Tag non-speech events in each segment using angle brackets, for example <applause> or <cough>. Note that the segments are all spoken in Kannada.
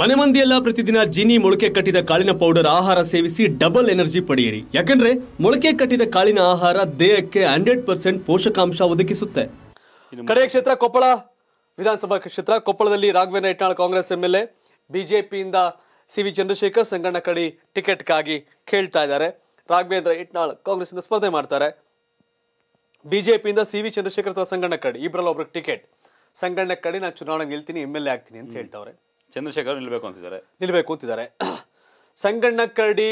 ಮನೆ ಮಂದಿಯೆಲ್ಲ ಪ್ರತಿದಿನ ಜಿನಿ ಮೊಳಕೆ ಕಟ್ಟಿದ ಕಾಳಿನ ಪೌಡರ್ ಆಹಾರ ಸೇವಿಸಿ ಡಬಲ್ ಎನರ್ಜಿ ಪಡೆಯಿರಿ ಯಾಕಂದ್ರೆ ಮೊಳಕೆ ಕಟ್ಟಿದ ಕಾಳಿನ ಆಹಾರ ದೇಹಕ್ಕೆ ಹಂಡ್ರೆಡ್ ಪರ್ಸೆಂಟ್ ಪೋಷಕಾಂಶ ಒದಗಿಸುತ್ತೆ ಕಡೆಯ ಕ್ಷೇತ್ರ ಕೊಪ್ಪಳ ವಿಧಾನಸಭಾ ಕ್ಷೇತ್ರ ಕೊಪ್ಪಳದಲ್ಲಿ Raghavendra Itnal Congress M L A ಬಿಜೆಪಿಯಿಂದ ಸಿ ವಿ ಚಂದ್ರಶೇಖರ್ ಸಂಗಣ್ಣ ಕಡಿ ಟಿಕೆಟ್ಗಾಗಿ ಕೇಳ್ತಾ ಇದ್ದಾರೆ ರಾಘವೇಂದ್ರ ಇಟ್ನಾಳ್ ಕಾಂಗ್ರೆಸ್ ಇಂದ ಸ್ಪರ್ಧೆ ಮಾಡ್ತಾರೆ ಬಿಜೆಪಿಯಿಂದ ಸಿ ವಿ ಚಂದ್ರಶೇಖರ್ ಅಥವಾ ಸಂಗಣ್ಣ ಕಡಿ ಇಬ್ಬರಲ್ಲ ಒಬ್ರಿಗೆ ಟಿಕೆಟ್ ಸಂಗಣ್ಣ ಕಡಿ ನಾನು ಚುನಾವಣೆಗೆ ನಿಲ್ತೀನಿ ಎಂ ಎಲ್ ಎ ಆಗ್ತೀನಿ ಅಂತ ಹೇಳ್ತಾವ್ರೆ ಚಂದ್ರಶೇಖರ್ ನಿಲ್ಬೇಕು ಅಂತಿದ್ದಾರೆ ನಿಲ್ಬೇಕು ಅಂತಿದ್ದಾರೆ ಸಂಗಣ್ಣ ಕರಡಿ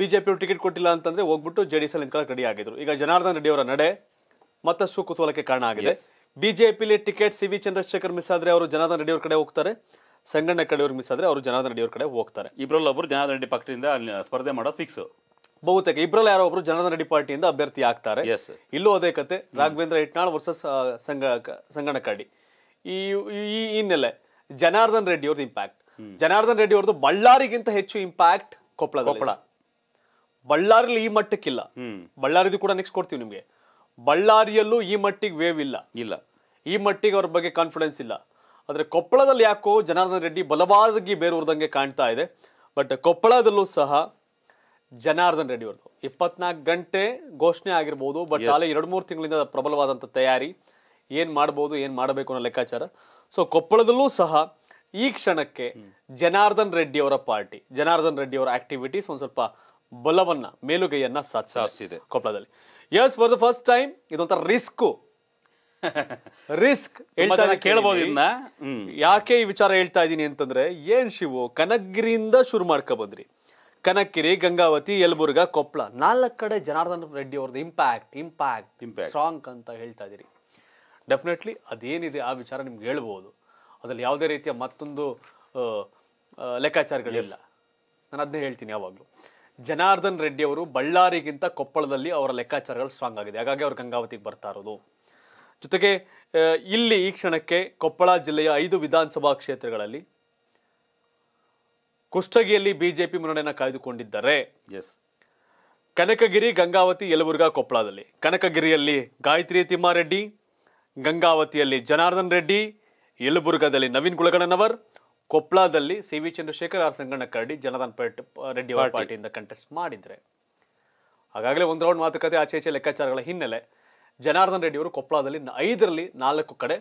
ಬಿಜೆಪಿ ಟಿಕೆಟ್ ಕೊಟ್ಟಿಲ್ಲ ಅಂತಂದ್ರೆ ಹೋಗ್ಬಿಟ್ಟು ಜೆಡಿಎಸ್ ಅಲ್ಲಿ ನಿಂತ್ಕೊಳ್ಳೋಕೆ ರೆಡಿ ಆಗಿದ್ರು ಈಗ ಜನಾರ್ದನ್ ರೆಡ್ಡಿ ಅವರ ನಡೆ ಮತ್ತಷ್ಟು ಕುತೂಹಲಕ್ಕೆ ಕಾರಣ ಆಗಿದೆ ಬಿಜೆಪಿಲಿ ticket C V Chandrashekhar miss ಆದ್ರೆ ಅವರು ಜನಾರ್ದನ್ ರೆಡ್ಡಿ ಅವರ ಕಡೆ ಹೋಗ್ತಾರೆ ಸಂಗಣ್ಣ ಕಡೆ ಮಿಸ್ ಆದ್ರೆ ಅವರು ಜನಾರ್ದನ್ ರೆಡ್ಡಿ ಅವರ ಕಡೆ ಹೋಗ್ತಾರೆ ಇಬ್ಬರಲ್ಲಿ ಒಬ್ಬರು ಜನಾರ್ದನ್ ರೆಡ್ಡಿ ಪಕ್ಷದಿಂದ ಸ್ಪರ್ಧೆ ಮಾಡೋದು ಫಿಕ್ಸ್ ಬಹುತೇಕ ಇಬ್ಬರಲ್ಲಿ ಯಾರೋ ಒಬ್ರು ಜನಾರ್ದನ್ ರೆಡ್ಡಿ ಪಾರ್ಟಿಯಿಂದ ಅಭ್ಯರ್ಥಿ ಆಗ್ತಾರೆ ಇಲ್ಲೂ ಅದೇ ಕತೆ ರಾಘವೇಂದ್ರ ಹಿಟ್ನಾಳ್ ವರ್ಸಸ್ ಸಂಗಣ್ಣ ಈ ಈ ಹಿನ್ನೆಲೆ ಜನಾರ್ದನ್ ರೆಡ್ಡಿ ಅವ್ರದ್ದು ಇಂಪ್ಯಾಕ್ಟ್ ಜನಾರ್ದನ್ ರೆಡ್ಡಿ ಅವ್ರದ್ದು ಬಳ್ಳಾರಿಗಿಂತ ಹೆಚ್ಚು ಇಂಪ್ಯಾಕ್ಟ್ ಕೊಪ್ಪಳ ಕೊಪ್ಪಳ ಬಳ್ಳಾರಿಲಿ ಈ ಮಟ್ಟಕ್ಕಿಲ್ಲ ಬಳ್ಳಾರಿದು ಕೂಡ ನೆಕ್ಸ್ಟ್ ಕೊಡ್ತೀವಿ ನಿಮಗೆ ಬಳ್ಳಾರಿಯಲ್ಲೂ ಈ ಮಟ್ಟಿಗೆ ವೇವ್ ಇಲ್ಲ ಇಲ್ಲ ಈ ಮಟ್ಟಿಗೆ ಅವ್ರ ಬಗ್ಗೆ ಕಾನ್ಫಿಡೆನ್ಸ್ ಇಲ್ಲ ಆದರೆ ಕೊಪ್ಪಳದಲ್ಲಿ ಯಾಕೋ ಜನಾರ್ದನ್ ರೆಡ್ಡಿ ಬಲವಾದಗಿ ಬೇರೂರ್ದಂಗೆ ಕಾಣ್ತಾ ಇದೆ ಬಟ್ ಕೊಪ್ಪಳದಲ್ಲೂ ಸಹ ಜನಾರ್ದನ್ ರೆಡ್ಡಿ ಅವ್ರದ್ದು ಇಪ್ಪತ್ನಾಲ್ಕು ಗಂಟೆ ಘೋಷಣೆ ಆಗಿರ್ಬೋದು ಬಟ್ ಅಲ್ಲಿ ಎರಡು ಮೂರು ತಿಂಗಳಿಂದ ಪ್ರಬಲವಾದಂತ ತಯಾರಿ ಏನ್ ಮಾಡ್ಬೋದು ಏನು ಮಾಡಬೇಕು ಅನ್ನೋ ಲೆಕ್ಕಾಚಾರ ಸೊ ಕೊಪ್ಪಳದಲ್ಲೂ ಸಹ ಈ ಕ್ಷಣಕ್ಕೆ ಜನಾರ್ದನ್ ರೆಡ್ಡಿ ಅವರ ಪಾರ್ಟಿ ಜನಾರ್ದನ್ ರೆಡ್ಡಿ ಅವರ ಆಕ್ಟಿವಿಟೀಸ್ ಒಂದು ಸ್ವಲ್ಪ ಬಲವನ್ನ ಮೇಲುಗೈಯನ್ನ ಸಾಧಿಸಿದೆ ಕೊಪ್ಪಳದಲ್ಲಿ yes for the first time ಇದೊಂಥರ ರಿಸ್ಕ್ ರಿಸ್ಕ್ ಕೇಳಬಹುದು ಯಾಕೆ ಈ ವಿಚಾರ ಹೇಳ್ತಾ ಇದ್ದೀನಿ ಅಂತಂದ್ರೆ ಏನ್ ಶಿವು ಕನಗಿರಿಯಿಂದ ಶುರು ಮಾಡ್ಕೊ ಬಂದ್ರಿ ಕನಕಿರಿ ಗಂಗಾವತಿ ಯಲಬುರ್ಗ ಕೊಪ್ಪಳ ನಾಲ್ಕ ಕಡೆ ಜನಾರ್ದನ್ ರೆಡ್ಡಿ ಅವ್ರದ್ದು ಇಂಪ್ಯಾಕ್ಟ್ ಇಂಪ್ಯಾಕ್ಟ್ ಸ್ಟ್ರಾಂಗ್ ಅಂತ ಹೇಳ್ತಾ ಇದೀರಿ ಡೆಫಿನೆಟ್ಲಿ ಅದೇನಿದೆ ಆ ವಿಚಾರ ನಿಮ್ಗೆ ಹೇಳ್ಬೋದು ಅದರಲ್ಲಿ ಯಾವುದೇ ರೀತಿಯ ಮತ್ತೊಂದು ಲೆಕ್ಕಾಚಾರಗಳಿಲ್ಲ ನಾನು ಅದನ್ನೇ ಹೇಳ್ತೀನಿ ಯಾವಾಗಲೂ ಜನಾರ್ದನ್ ರೆಡ್ಡಿ ಅವರು ಬಳ್ಳಾರಿಗಿಂತ ಕೊಪ್ಪಳದಲ್ಲಿ ಅವರ ಲೆಕ್ಕಾಚಾರಗಳು ಸ್ಟ್ರಾಂಗ್ ಆಗಿದೆ ಹಾಗಾಗಿ ಅವರು ಗಂಗಾವತಿಗೆ ಬರ್ತಾ ಇರೋದು ಜೊತೆಗೆ ಇಲ್ಲಿ ಈ ಕ್ಷಣಕ್ಕೆ ಕೊಪ್ಪಳ ಜಿಲ್ಲೆಯ ಐದು ವಿಧಾನಸಭಾ ಕ್ಷೇತ್ರಗಳಲ್ಲಿ ಕುಷ್ಟಗಿಯಲ್ಲಿ ಬಿಜೆಪಿ ಮುನ್ನಡೆಯನ್ನು ಕಾಯ್ದುಕೊಂಡಿದ್ದಾರೆ ಎಸ್ ಕನಕಗಿರಿ ಗಂಗಾವತಿ ಯಲಬುರ್ಗಾ ಕೊಪ್ಪಳದಲ್ಲಿ ಕನಕಗಿರಿಯಲ್ಲಿ ಗಾಯತ್ರಿ ತಿಮ್ಮಾರೆಡ್ಡಿ ಗಂಗಾವತಿಯಲ್ಲಿ ಜನಾರ್ದನ್ ರೆಡ್ಡಿ ಯಲಬುರ್ಗಾದಲ್ಲಿ ನವೀನ್ ಗುಳಗಣ್ಣನವರ್ ಕೊಪ್ಪಳದಲ್ಲಿ C V Chandrashekhar or Sanganna Karadi Janardhan ಪೇಟ್ ರೆಡ್ಡಿ ಅವರ ಪಾರ್ಟಿಯಿಂದ ಕಂಟೆಸ್ಟ್ ಮಾಡಿದ್ರೆ ಹಾಗಾಗಲೇ ಒಂದು ರೌಂಡ್ ಮಾತುಕತೆ ಆಚೆ ಈಚೆ ಲೆಕ್ಕಾಚಾರಗಳ ಹಿನ್ನೆಲೆ ಜನಾರ್ದನ್ ರೆಡ್ಡಿ ಅವರು ಕೊಪ್ಪಳದಲ್ಲಿ ಐದರಲ್ಲಿ ನಾಲ್ಕು ಕಡೆ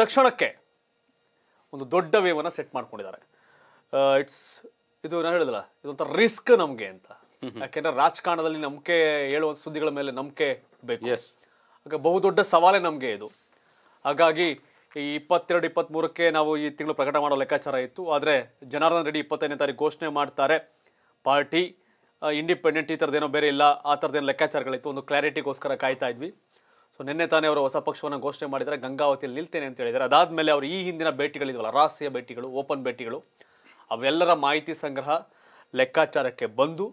ತಕ್ಷಣಕ್ಕೆ ಒಂದು ದೊಡ್ಡ ವೇವನ್ನು ಸೆಟ್ ಮಾಡ್ಕೊಂಡಿದ್ದಾರೆ ಇಟ್ಸ್ ಇದು ನಾನು ಹೇಳಿದಲ್ಲ ಇದೊಂಥರ ರಿಸ್ಕ್ ನಮಗೆ ಅಂತ ಯಾಕೆಂದ್ರೆ ರಾಜಕಾರಣದಲ್ಲಿ ನಂಬಿಕೆ ಹೇಳುವ ಸುದ್ದಿಗಳ ಮೇಲೆ ನಂಬಿಕೆ ಬೇಕು ಆಗ ಬಹುದೊಡ್ಡ ಸವಾಲೇ ನಮಗೆ ಇದು ಹಾಗಾಗಿ ಈ ಇಪ್ಪತ್ತೆರಡು ಇಪ್ಪತ್ತ್ಮೂರಕ್ಕೆ ನಾವು ಈ ತಿಂಗಳು ಪ್ರಕಟ ಮಾಡೋ ಲೆಕ್ಕಾಚಾರ ಇತ್ತು ಆದರೆ ಜನಾರ್ದನ್ ರೆಡ್ಡಿ ಇಪ್ಪತ್ತೈದನೇ ತಾರೀಕು ಘೋಷಣೆ ಮಾಡ್ತಾರೆ ಪಾರ್ಟಿ ಇಂಡಿಪೆಂಡೆಂಟ್ ಈ ಥರದ್ದೇನೋ ಬೇರೆ ಇಲ್ಲ ಆ ಥರದ್ದೇನೋ ಲೆಕ್ಕಾಚಾರಗಳಿತ್ತು ಒಂದು ಕ್ಲಾರಿಟಿಗೋಸ್ಕರ ಕಾಯ್ತಾ ಇದ್ವಿ ಸೊ ನಿನ್ನೆ ತಾನೇ ಅವರು ಹೊಸ ಪಕ್ಷವನ್ನು ಘೋಷಣೆ ಮಾಡಿದರೆ ಗಂಗಾವತಿಯಲ್ಲಿ ನಿಲ್ತೇನೆ ಅಂತ ಅದಾದ ಅದಾದಮೇಲೆ ಅವರು ಈ ಹಿಂದಿನ ಭೇಟಿಗಳಿದ್ವಲ್ಲ ರಹಸ್ಯ ಭೇಟಿಗಳು ಓಪನ್ ಭೇಟಿಗಳು ಅವೆಲ್ಲರ ಮಾಹಿತಿ ಸಂಗ್ರಹ ಲೆಕ್ಕಾಚಾರಕ್ಕೆ ಬಂದು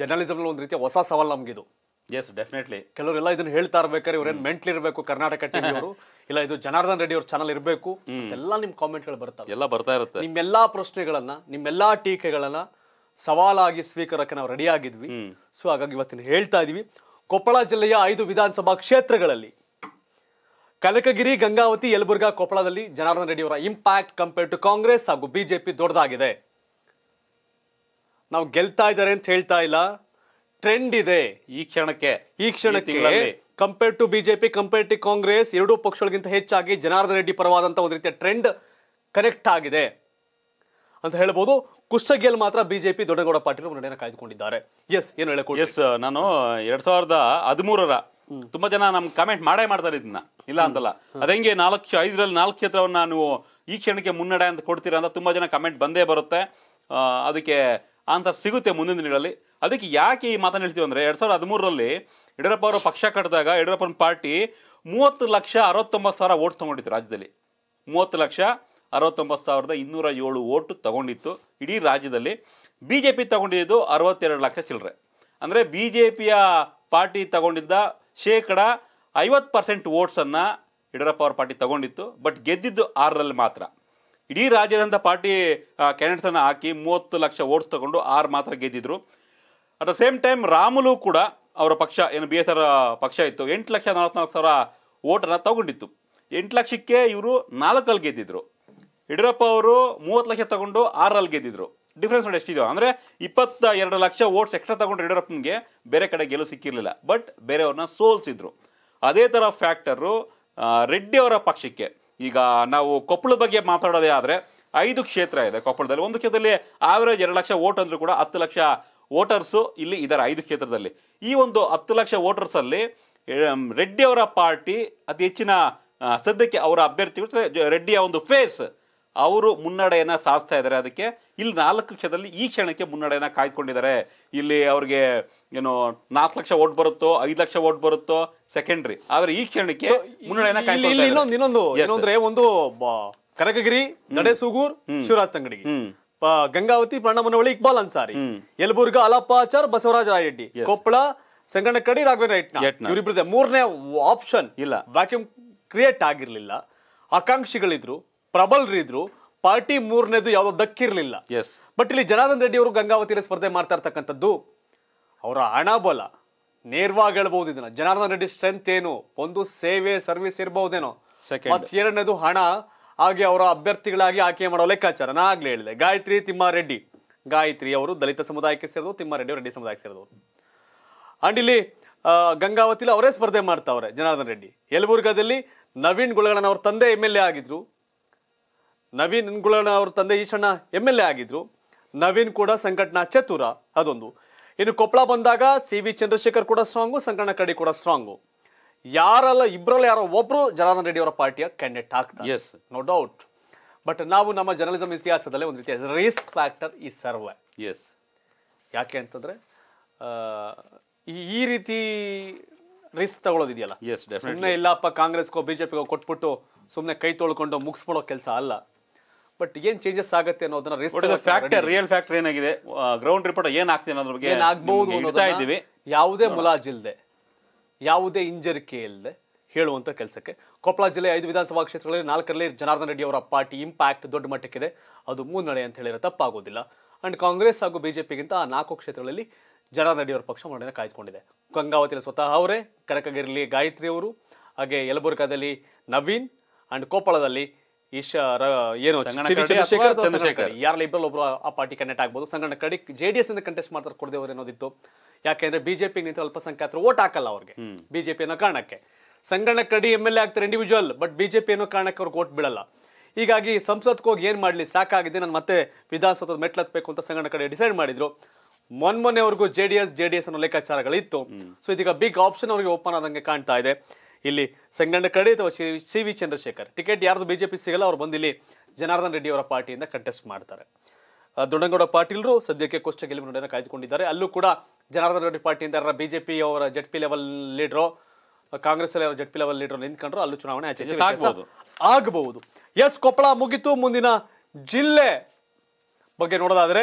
ಜರ್ನಲಿಸಮ್ನ ಒಂದು ರೀತಿಯ ಹೊಸ ಸವಾಲು ನಮಗಿದು ಎಸ್ ಡೆಫಿನೆಟ್ಲಿ ಎಲ್ಲ ಇದನ್ನ ಹೇಳ್ತಾ ಇರ್ಬೇಕಾದ್ರೆ ಇವ್ರೇನು ಮೆಂಟ್ಲಿ ಇರಬೇಕು ಕರ್ನಾಟಕ ಟಿವಿ <laughs> ಅವರು ಇಲ್ಲ ಇದು ಜನಾರ್ದನ್ ರೆಡ್ಡಿ ಅವ್ರ ಚಾನಲ್ ಇರಬೇಕು ಎಲ್ಲ ನಿಮ್ ಕಾಮೆಂಟ್ಗಳು ಬರ್ತಾವೆ ಎಲ್ಲ ಬರ್ತಾ ಇರುತ್ತೆ ನಿಮ್ಮೆಲ್ಲಾ ಪ್ರಶ್ನೆಗಳನ್ನ ನಿಮ್ಮೆಲ್ಲಾ ಟೀಕೆಗಳನ್ನ ಸವಾಲಾಗಿ ಸ್ವೀಕಾರಕ್ಕೆ ನಾವು ರೆಡಿ ಆಗಿದ್ವಿ ಸೊ ಹಾಗಾಗಿ ಇವತ್ತಿನ ಹೇಳ್ತಾ ಇದೀವಿ ಕೊಪ್ಪಳ ಜಿಲ್ಲೆಯ ಐದು ವಿಧಾನಸಭಾ ಕ್ಷೇತ್ರಗಳಲ್ಲಿ ಕನಕಗಿರಿ ಗಂಗಾವತಿ ಯಲಬುರ್ಗಾ ಕೊಪ್ಪಳದಲ್ಲಿ ಜನಾರ್ದನ್ ರೆಡ್ಡಿ ಅವರ ಇಂಪ್ಯಾಕ್ಟ್ ಕಂಪೇರ್ ಟು ಕಾಂಗ್ರೆಸ್ ಹಾಗೂ ಬಿಜೆಪಿ ದೊಡ್ಡದಾಗಿದೆ ನಾವು ಗೆಲ್ತಾ ಇದ್ದಾರೆ ಅಂತ ಹೇಳ್ತಾ ಇಲ್ಲ ಟ್ರೆಂಡ್ ಇದೆ ಈ ಕ್ಷಣಕ್ಕೆ ಈ ಕ್ಷಣಕ್ಕೆ compare to BJP compare to Congress ಎರಡೂ ಪಕ್ಷಗಳಿಗಿಂತ ಹೆಚ್ಚಾಗಿ ಜನಾರ್ದನ್ ರೆಡ್ಡಿ ಪರವಾದಂತಹ ಒಂದು ರೀತಿಯ ಟ್ರೆಂಡ್ ಕನೆಕ್ಟ್ ಆಗಿದೆ ಅಂತ ಹೇಳ್ಬೋದು ಕುಷ್ಟಗಿಯಲ್ಲಿ ಮಾತ್ರ ಬಿಜೆಪಿ ದೊಡ್ಡಗೌಡ ಪಾಟೀಲ್ ಮುನ್ನಡೆಯನ್ನು ಕಾಯ್ದುಕೊಂಡಿದ್ದಾರೆ ಎಸ್ ಏನು ಹೇಳಿ ಎಸ್ ನಾನು ಎರಡ್ ಸಾವಿರದ ಹದಿಮೂರರ ತುಂಬಾ ಜನ ನಮ್ ಕಮೆಂಟ್ ಮಾಡೇ ಮಾಡ್ತಾರೆ ಇದನ್ನ ಇಲ್ಲ ಅಂತಲ್ಲ ಅದಂಗೆ ನಾಲ್ಕು ಐದರಲ್ಲಿ ನಾಲ್ಕು ಕ್ಷೇತ್ರವನ್ನ ನಾನು ಈ ಕ್ಷಣಕ್ಕೆ ಮುನ್ನಡೆ ಅಂತ ಕೊಡ್ತೀರಾ ಅಂತ ತುಂಬಾ ಜನ ಕಮೆಂಟ್ ಬಂದೇ ಬರುತ್ತೆ ಅದಕ್ಕೆ ಆನ್ಸರ್ ಸಿಗುತ್ತೆ ಮುಂದಿನ ದಿನಗಳಲ್ಲಿ ಅದಕ್ಕೆ ಯಾಕೆ ಈ ಮಾತನ್ನು ಹೇಳ್ತೀವಿ ಅಂದರೆ ಎರಡು ಸಾವಿರದ ಹದಿಮೂರರಲ್ಲಿ ಯಡಿಯೂರಪ್ಪ ಅವರು ಪಕ್ಷ ಕಟ್ಟಿದಾಗ ಯಡಿಯೂರಪ್ಪನ ಪಾರ್ಟಿ ಮೂವತ್ತು ಲಕ್ಷ ಅರವತ್ತೊಂಬತ್ತು ಸಾವಿರ ಓಟ್ ತೊಗೊಂಡಿತ್ತು ರಾಜ್ಯದಲ್ಲಿ ಮೂವತ್ತು ಲಕ್ಷ ಅರವತ್ತೊಂಬತ್ತು ಸಾವಿರದ ಇನ್ನೂರ ಏಳು ಓಟು ತಗೊಂಡಿತ್ತು ಇಡೀ ರಾಜ್ಯದಲ್ಲಿ ಬಿ ಜೆ ಪಿ ತಗೊಂಡಿದ್ದು ಅರವತ್ತೆರಡು ಲಕ್ಷ ಚಿಲ್ಲರೆ ಅಂದರೆ ಬಿ ಜೆ ಪಿಯ ಪಾರ್ಟಿ ತಗೊಂಡಿದ್ದ ಶೇಕಡ ಐವತ್ತು ಪರ್ಸೆಂಟ್ ಓಟ್ಸನ್ನು ಯಡಿಯೂರಪ್ಪ ಅವರ ಪಾರ್ಟಿ ತಗೊಂಡಿತ್ತು ಬಟ್ ಗೆದ್ದಿದ್ದು ಆರರಲ್ಲಿ ಮಾತ್ರ ಇಡೀ ರಾಜ್ಯದಂಥ ಪಾರ್ಟಿ ಕ್ಯಾಂಡಿಡೇಟ್ಸನ್ನು ಹಾಕಿ ಮೂವತ್ತು ಲಕ್ಷ ಓಟ್ಸ್ ತಗೊಂಡು ಆರು ಮಾತ್ರ ಗೆದ್ದಿದ್ರು at the same time Ramulu ಕೂಡ ಅವರ ಪಕ್ಷ ಏನು ಬಿ ಎಸ್ ಆರ್ ಪಕ್ಷ ಇತ್ತು ಎಂಟು ಲಕ್ಷ ನಲವತ್ನಾಲ್ಕು ಸಾವಿರ ಓಟನ್ನು ತಗೊಂಡಿತ್ತು ಎಂಟು ಲಕ್ಷಕ್ಕೆ ಇವರು ನಾಲ್ಕರಲ್ಲಿ ಗೆದ್ದಿದ್ರು ಯಡಿಯೂರಪ್ಪ ಅವರು ಮೂವತ್ತು ಲಕ್ಷ ತಗೊಂಡು ಆರರಲ್ಲಿ ಗೆದ್ದಿದ್ರು ಡಿಫ್ರೆನ್ಸ್ ನೋಡಿ ಎಷ್ಟಿದೆಯೋ ಅಂದರೆ ಇಪ್ಪತ್ತ ಎರಡು ಲಕ್ಷ ಓಟ್ಸ್ ಎಕ್ಸ್ಟ್ರಾ ತಗೊಂಡು ಯಡಿಯೂರಪ್ಪನಿಗೆ ಬೇರೆ ಕಡೆ ಗೆಲುವು ಸಿಕ್ಕಿರಲಿಲ್ಲ ಬಟ್ ಬೇರೆಯವ್ರನ್ನ ಸೋಲ್ಸಿದ್ರು ಅದೇ ಥರ ಫ್ಯಾಕ್ಟರು ರೆಡ್ಡಿ ಅವರ ಪಕ್ಷಕ್ಕೆ ಈಗ ನಾವು ಕೊಪ್ಪಳದ ಬಗ್ಗೆ ಮಾತಾಡೋದೇ ಆದರೆ ಐದು ಕ್ಷೇತ್ರ ಇದೆ ಕೊಪ್ಪಳದಲ್ಲಿ ಒಂದು ಕ್ಷೇತ್ರದಲ್ಲಿ ಆವರೇಜ್ ಎರಡು ಲಕ್ಷ ಓಟ್ ಅಂದರೂ ಕೂಡ ಹತ್ತು ಲಕ್ಷ ವೋಟರ್ಸು ಇಲ್ಲಿ ಇದರ ಐದು ಕ್ಷೇತ್ರದಲ್ಲಿ ಈ ಒಂದು ಹತ್ತು ಲಕ್ಷ ವೋಟರ್ಸಲ್ಲಿ ರೆಡ್ಡಿ ಅವರ ಪಾರ್ಟಿ ಅತಿ ಹೆಚ್ಚಿನ ಸದ್ಯಕ್ಕೆ ಅವರ ಅಭ್ಯರ್ಥಿ ರೆಡ್ಡಿಯ ಒಂದು ಫೇಸ್ ಅವರು ಮುನ್ನಡೆಯನ್ನು ಸಾಧಿಸ್ತಾ ಇದ್ದಾರೆ ಅದಕ್ಕೆ ಇಲ್ಲಿ ನಾಲ್ಕು ಕ್ಷೇತ್ರದಲ್ಲಿ ಈ ಕ್ಷಣಕ್ಕೆ ಮುನ್ನಡೆಯನ್ನು ಕಾಯ್ದುಕೊಂಡಿದ್ದಾರೆ ಇಲ್ಲಿ ಅವ್ರಿಗೆ ಏನು ನಾಲ್ಕು ಲಕ್ಷ ಓಟ್ ಬರುತ್ತೋ ಐದು ಲಕ್ಷ ಓಟ್ ಬರುತ್ತೋ ಸೆಕೆಂಡ್ರಿ ಆದ್ರೆ ಈ ಕ್ಷಣಕ್ಕೆ ಮುನ್ನಡೆಯನ್ನು ಇನ್ನೊಂದು ಇನ್ನೊಂದು ಏನಂದ್ರೆ ಒಂದು ಕನಕಗಿರಿ ನಡೆಸೂಗೂರ್ ಶಿವರಾಜ್ ತಂಗಡಿಗೆ ಗಂಗಾವತಿ ಪ್ರಣಮನವಳಿ ಇಕ್ಬಾಲ್ ಅನ್ಸಾರಿ ಯಲಬುರ್ಗ ಅಲಾಪಾಚಾರ್ ಬಸವರಾಜ ರಾಯಡ್ಡಿ ಕೊಪ್ಪಳ ಕಡಿ ರಾಘವೇಂದ್ರ ಮೂರನೇ ಆಪ್ಷನ್ ಇಲ್ಲ ವ್ಯಾಕ್ಯೂಮ್ ಕ್ರಿಯೇಟ್ ಆಗಿರ್ಲಿಲ್ಲ ಆಕಾಂಕ್ಷಿಗಳಿದ್ರು ಪ್ರಬಲರಿದ್ರು ಪಾರ್ಟಿ ಮೂರನೇದು ಯಾವುದೋ ದಕ್ಕಿರ್ಲಿಲ್ಲ ಬಟ್ ಇಲ್ಲಿ ಜನಾರ್ದನ್ ರೆಡ್ಡಿ ಅವರು ಗಂಗಾವತಿಯಲ್ಲಿ ಸ್ಪರ್ಧೆ ಮಾಡ್ತಾ ಇರ್ತಕ್ಕಂಥದ್ದು ಅವರ ಹಣಬಲ ನೇರವಾಗಿ ಹೇಳ್ಬಹುದು ಇದನ್ನ ಜನಾರ್ದನ್ ರೆಡ್ಡಿ ಸ್ಟ್ರೆಂತ್ ಏನು ಒಂದು ಸೇವೆ ಸರ್ವಿಸ್ ಇರಬಹುದೇನೋ ಎರಡನೇದು ಹಣ ಹಾಗೆ ಅವರ ಅಭ್ಯರ್ಥಿಗಳಾಗಿ ಆಯ್ಕೆ ಮಾಡುವ ಲೆಕ್ಕಾಚಾರ ನಾ ಆಗ್ಲೇ ಹೇಳಿದೆ ಗಾಯತ್ರಿ ತಿಮ್ಮಾರೆಡ್ಡಿ ಗಾಯತ್ರಿ ಅವರು ದಲಿತ ಸಮುದಾಯಕ್ಕೆ ಸೇರಿದವರು ತಿಮ್ಮಾರೆಡ್ಡಿ ರೆಡ್ಡಿ ಸಮುದಾಯಕ್ಕೆ ಸೇರಿದವರು ಅಂಡ್ ಇಲ್ಲಿ ಗಂಗಾವತಿಲಿ ಅವರೇ ಸ್ಪರ್ಧೆ ಮಾಡ್ತಾವ್ರೆ ಜನಾರ್ದನ್ ರೆಡ್ಡಿ ಯಲಬುರ್ಗದಲ್ಲಿ ನವೀನ್ ಗುಳಗಣ್ಣನ ಅವ್ರ ತಂದೆ ಎಮ್ ಎಲ್ ಎ ಆಗಿದ್ರು ನವೀನ್ ಗುಳಗಣ್ಣ ಅವ್ರ ತಂದೆ ಈಶಣ್ಣ ಎಮ್ ಎಲ್ ಎ ಆಗಿದ್ರು ನವೀನ್ ಕೂಡ ಸಂಕಟನ ಚತುರ ಅದೊಂದು ಇನ್ನು ಕೊಪ್ಪಳ ಬಂದಾಗ ಸಿ ವಿ ಚಂದ್ರಶೇಖರ್ ಕೂಡ ಸ್ಟ್ರಾಂಗು ಸಂಘಟನಾ ಕಡಿ ಕೂಡ ಸ್ಟ್ರಾಂಗು ಯಾರಲ್ಲ ಇಬ್ಬರಲ್ಲ ಯಾರೋ ಒಬ್ರು ಜನಾರ್ದನ್ ರೆಡ್ಡಿ ಅವರ ಪಾರ್ಟಿಯ ಕ್ಯಾಂಡಿಡೇಟ್ ಆಗ್ತಾರೆ ನೋ ಡೌಟ್ ಬಟ್ ನಾವು ನಮ್ಮ ಜರ್ನಲಿಸಮ್ ಇತಿಹಾಸದಲ್ಲೇ ಒಂದು ರೀತಿಯ ರಿಸ್ಕ್ ಫ್ಯಾಕ್ಟರ್ ಈ ಸರ್ವೆ ಎಸ್ ಯಾಕೆ ಅಂತಂದ್ರೆ ಈ ರೀತಿ ರಿಸ್ಕ್ ತಗೊಳ್ಳೋದಿದೆಯಲ್ಲ ಸುಮ್ಮನೆ ಇಲ್ಲಪ್ಪ ಕಾಂಗ್ರೆಸ್ಗೋ ಬಿಜೆಪಿಗೋ ಕೊಟ್ಬಿಟ್ಟು ಸುಮ್ಮನೆ ಕೈ ತೊಳ್ಕೊಂಡು ಮುಗಿಸ್ಬಿಡೋ ಕೆಲಸ ಅಲ್ಲ ಬಟ್ ಏನ್ ಚೇಂಜಸ್ ಆಗುತ್ತೆ ಅನ್ನೋದನ್ನ ರಿಸ್ಕ್ ಫ್ಯಾಕ್ಟರ್ ರಿಯಲ್ ಫ್ಯಾಕ್ಟರ್ ಏನಾಗಿದೆ ಗ್ರೌಂಡ್ ರಿಪೋರ್ಟ್ ಏನಾಗ್ತದೆ ಅನ್ನೋದ್ರ ಬಗ್ಗೆ ಏನಾಗಬಹುದು ಯಾವುದೇ ಮುಲಾಜಿಲ್ದೆ ಯಾವುದೇ ಹಿಂಜರಿಕೆ ಇಲ್ಲದೆ ಹೇಳುವಂಥ ಕೆಲಸಕ್ಕೆ ಕೊಪ್ಪಳ ಜಿಲ್ಲೆ ಐದು ವಿಧಾನಸಭಾ ಕ್ಷೇತ್ರಗಳಲ್ಲಿ ನಾಲ್ಕರಲ್ಲಿ ಜನಾರ್ದನ ರೆಡ್ಡಿ ಅವರ ಪಾರ್ಟಿ ಇಂಪ್ಯಾಕ್ಟ್ ದೊಡ್ಡ ಮಟ್ಟಕ್ಕಿದೆ ಅದು ಮುನ್ನಡೆ ಅಂತ ಹೇಳಿದರೆ ತಪ್ಪಾಗೋದಿಲ್ಲ ಆ್ಯಂಡ್ ಕಾಂಗ್ರೆಸ್ ಹಾಗೂ ಬಿಜೆಪಿಗಿಂತ ಆ ನಾಲ್ಕು ಕ್ಷೇತ್ರಗಳಲ್ಲಿ ಜನಾರ್ದನ ರೆಡ್ಡಿ ಅವರ ಪಕ್ಷ ಮುನ್ನಡೆಯನ್ನು ಕಾಯ್ದುಕೊಂಡಿದೆ ಗಂಗಾವತಿಯಲ್ಲಿ ಸ್ವತಃ ಅವರೇ ಕನಕಗಿರಿಲಿ ಗಾಯತ್ರಿ ಅವರು ಹಾಗೆ ಯಲಬುರ್ಗಾದಲ್ಲಿ ನವೀನ್ ಆ್ಯಂಡ್ ಕೊಪ್ಪಳದಲ್ಲಿ ಈಶಾ ಏನು ಚಂದ್ರಶೇಖರ್ ಯಾರಲ್ಲ ಇಬ್ಬರಲ್ಲಿ ಆ ಪಾರ್ಟಿ ಕನೆಕ್ಟ್ ಆಗ್ಬೋದು ಕಡಿ ಜೆಡಿಎಸ್ ಇಂದ ಕಂಟೆಸ್ಟ್ ಮಾಡ್ತಾರೆ ಕೊಡದೇವ್ರು ಅನ್ನೋದಿತ್ತು ಯಾಕೆಂದ್ರೆ ಬಿಜೆಪಿ ನಿಂತ ಅಲ್ಪಸಂಖ್ಯಾತರು ಓಟ್ ಹಾಕಲ್ಲ ಅವ್ರಿಗೆ ಬಿಜೆಪಿ ಅನ್ನೋ ಕಾರಣಕ್ಕೆ ಸಂಘಟನೆ ಕಡಿ ಎಮ್ ಎಲ್ ಎ ಆಗ್ತಾರೆ ಇಂಡಿವಿಜುವಲ್ ಬಟ್ ಬಿಜೆಪಿ ಅನ್ನೋ ಕಾರಣಕ್ಕೆ ಅವ್ರಿಗೆ ಓಟ್ ಬಿಡಲ್ಲ ಹೀಗಾಗಿ ಸಂಸತ್ಗೆ ಹೋಗಿ ಏನು ಮಾಡ್ಲಿ ಸಾಕಾಗಿದೆ ನಾನು ಮತ್ತೆ ವಿಧಾನಸೌಧದ ಮೆಟ್ಲತ್ಬೇಕು ಅಂತ ಸಂಘಟನೆ ಕಡೆ ಡಿಸೈಡ್ ಮಾಡಿದ್ರು ಮೊನ್ಮೊನ್ನೆವರೆಗೂ J D S J D S ಅನ್ನೋ ಲೆಕ್ಕಾಚಾರಗಳಿತ್ತು ಸೊ ಇದೀಗ ಬಿಗ್ ಆಪ್ಷನ್ ಅವರಿಗೆ ಓಪನ್ ಆದಂಗೆ ಕಾಣ್ತಾ ಇದೆ ಇಲ್ಲಿ ಸಂಗಂಡ ಕಡೆ ಅಥವಾ ಸಿ ವಿ ಚಂದ್ರಶೇಖರ್ ಟಿಕೆಟ್ ಯಾರ್ದು ಬಿಜೆಪಿ ಸಿಗಲ್ಲ ಅವ್ರು ಬಂದಿಲ್ಲಿ ಜನಾರ್ದನ್ ರೆಡ್ಡಿ ಅವರ ಪಾರ್ಟಿಯಿಂದ ಕಂಟೆಸ್ಟ್ ಮಾಡ್ತಾರೆ ದೊಡ್ಡಗೌಡ ಪಾಟೀಲ್ರು ಸದ್ಯಕ್ಕೆ ಕೋಷ್ಟ ಗೆಲುವು ಕಾಯ್ದುಕೊಂಡಿದ್ದಾರೆ ಅಲ್ಲೂ ಕೂಡ ಜನಾರ್ದನ್ ರೆಡ್ಡಿ ಪಾರ್ಟಿಯಿಂದ ಪಿ ಅವರ ಜಡ್ ಪಿ ಲೆವೆಲ್ ಲೀಡ್ರು ಕಾಂಗ್ರೆಸ್ ಅಲ್ಲಿ ಜೆಡ್ ಪಿ ಲೆವೆಲ್ ಲೀಡರ್ ನಿಂತ್ಕೊಂಡ್ರು ಅಲ್ಲೂ ಚುನಾವಣೆ ಆಚೆ ಆಗಬಹುದು ಎಸ್ ಕೊಪ್ಪಳ ಮುಗಿತು ಮುಂದಿನ ಜಿಲ್ಲೆ ಬಗ್ಗೆ ನೋಡೋದಾದ್ರೆ